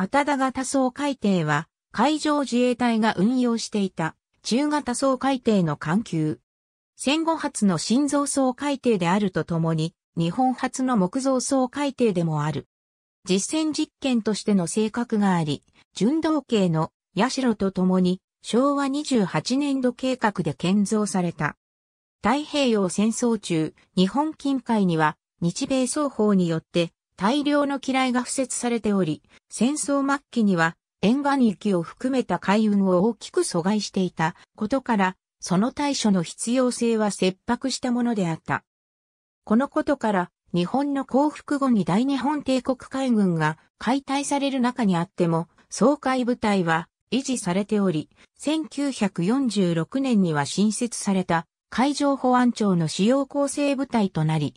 暖が多層海底は、海上自衛隊が運用していた、中型層海底の艦級。戦後初の新造層海底であるとともに、日本初の木造層海底でもある。実践実験としての性格があり、純道系のロとともに昭和28年度計画で建造された。太平洋戦争中、日本近海には日米双方によって大量の機雷が敷設されており、戦争末期には沿岸域を含めた海運を大きく阻害していたことから、その対処の必要性は切迫したものであった。このことから、日本の降伏後に大日本帝国海軍が解体される中にあっても、総海部隊は維持されており、1946年には新設された海上保安庁の主要構成部隊となり、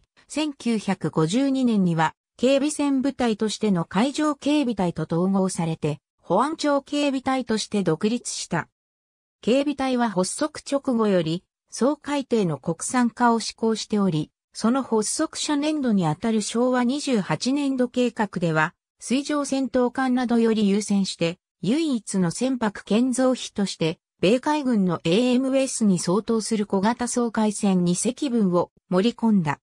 1952年には警備船部隊としての海上警備隊と統合されて、保安庁警備隊として独立した。警備隊は発足直後より、総海底の国産化を施行しており、その発足者年度にあたる昭和28年度計画では、水上戦闘艦などより優先して、唯一の船舶建造費として、米海軍の AMS に相当する小型総海船2隻分を盛り込んだ。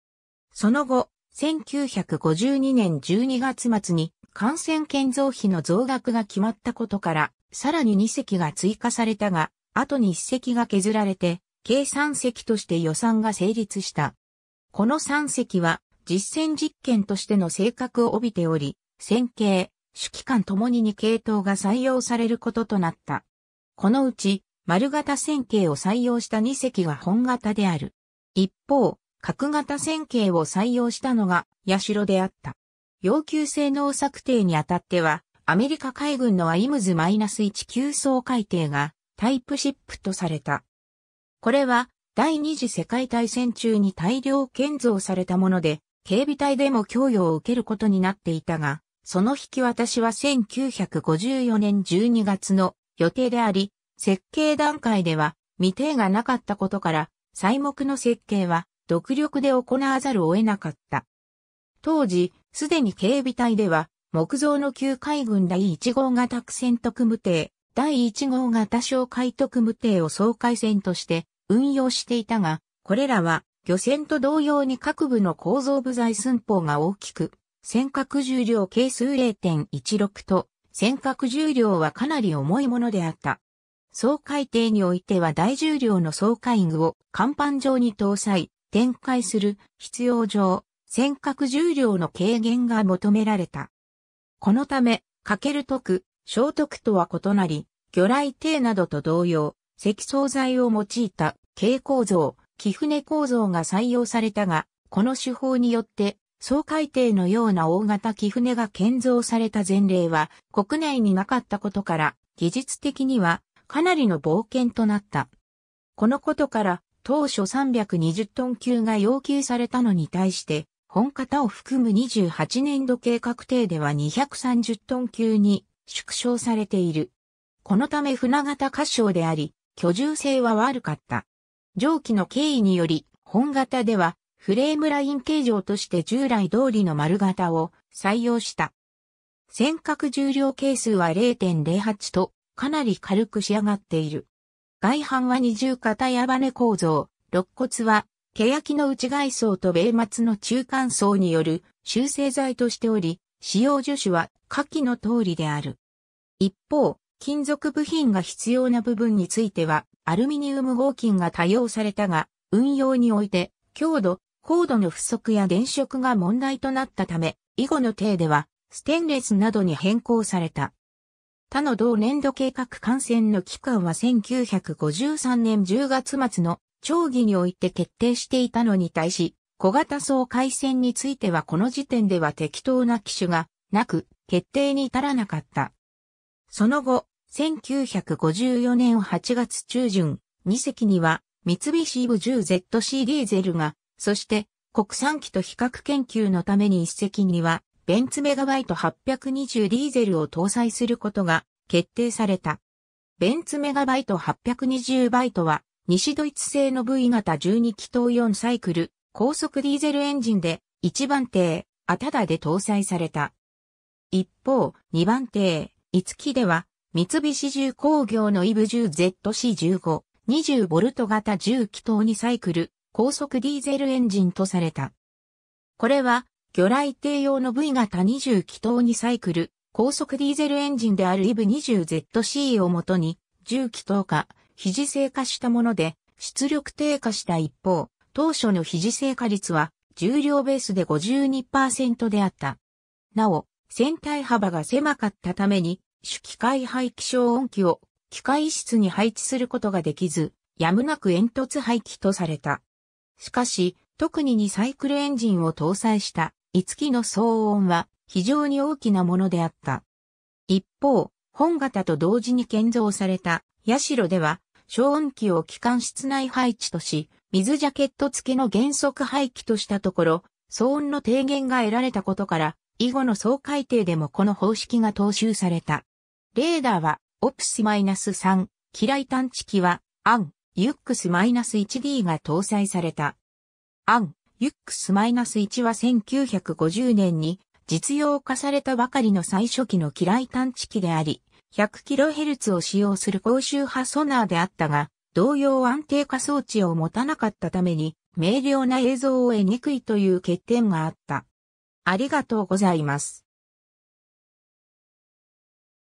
その後、1952年12月末に感染建造費の増額が決まったことから、さらに2隻が追加されたが、後に1隻が削られて、計3隻として予算が成立した。この3隻は実践実験としての性格を帯びており、線形、主機関ともに2系統が採用されることとなった。このうち、丸型線形を採用した2隻が本型である。一方、角型線形を採用したのが、ロであった。要求性能策定にあたっては、アメリカ海軍のアイムズ -1 急走海底がタイプシップとされた。これは第二次世界大戦中に大量建造されたもので、警備隊でも供与を受けることになっていたが、その引き渡しは1954年12月の予定であり、設計段階では未定がなかったことから、材木の設計は独力で行わざるを得なかった。当時、すでに警備隊では、木造の旧海軍第1号型苦戦特務艇、第1号型小海特務艇を総海戦として運用していたが、これらは漁船と同様に各部の構造部材寸法が大きく、尖閣重量係数0.16と、尖閣重量はかなり重いものであった。総海艇においては大重量の総海具を甲板上に搭載、展開する必要上、尖閣重量の軽減が求められた。このため、かける徳、小徳とは異なり、魚雷艇などと同様、積層材を用いた軽構造、木船構造が採用されたが、この手法によって、総海艇のような大型木船が建造された前例は国内になかったことから、技術的にはかなりの冒険となった。このことから当初320トン級が要求されたのに対して、本型を含む28年度計画定では230トン級に縮小されている。このため船型滑床であり、居住性は悪かった。上記の経緯により、本型ではフレームライン形状として従来通りの丸型を採用した。尖閣重量係数は0.08とかなり軽く仕上がっている。外反は二重型矢羽根構造、肋骨は、欅の内外層と米末の中間層による修正剤としており、使用樹種は下記の通りである。一方、金属部品が必要な部分については、アルミニウム合金が多用されたが、運用において、強度、高度の不足や電飾が問題となったため、以後の体では、ステンレスなどに変更された。他の同年度計画感染の期間は1953年10月末の長議において決定していたのに対し、小型総回線についてはこの時点では適当な機種がなく、決定に至らなかった。その後、1954年8月中旬、2隻には三菱部 10ZC ディーゼルが、そして国産機と比較研究のために1隻にはベンツメガバイト820ディーゼルを搭載することが決定された。ベンツメガバイト820バイトは、西ドイツ製の V 型12気筒4サイクル、高速ディーゼルエンジンで、1番艇、アタダで搭載された。一方、2番艇、5機では、三菱重工業のイブ 10ZC15、20V 型10気筒2サイクル、高速ディーゼルエンジンとされた。これは、魚雷艇用の V 型20気筒2サイクル、高速ディーゼルエンジンである EV20ZC をもとに、重気筒化、非時性化したもので、出力低下した一方、当初の非時性化率は、重量ベースで52%であった。なお、船体幅が狭かったために、主機械排気消音機を機械室に配置することができず、やむなく煙突排気とされた。しかし、特に2サイクルエンジンを搭載した五木の騒音は非常に大きなものであった。一方、本型と同時に建造された社では消音器を機関室内配置とし、水ジャケット付きの原則廃棄としたところ、騒音の低減が得られたことから、以後の総改定でもこの方式が踏襲された。レーダーは、オプスマイナス -3、機雷探知機は、アン、ユックス -1D が搭載された。アン、UX-1 は1950年に実用化されたばかりの最初期の機雷探知機であり、100kHz を使用する高周波ソナーであったが、同様安定化装置を持たなかったために、明瞭な映像を得にくいという欠点があった。ありがとうございます。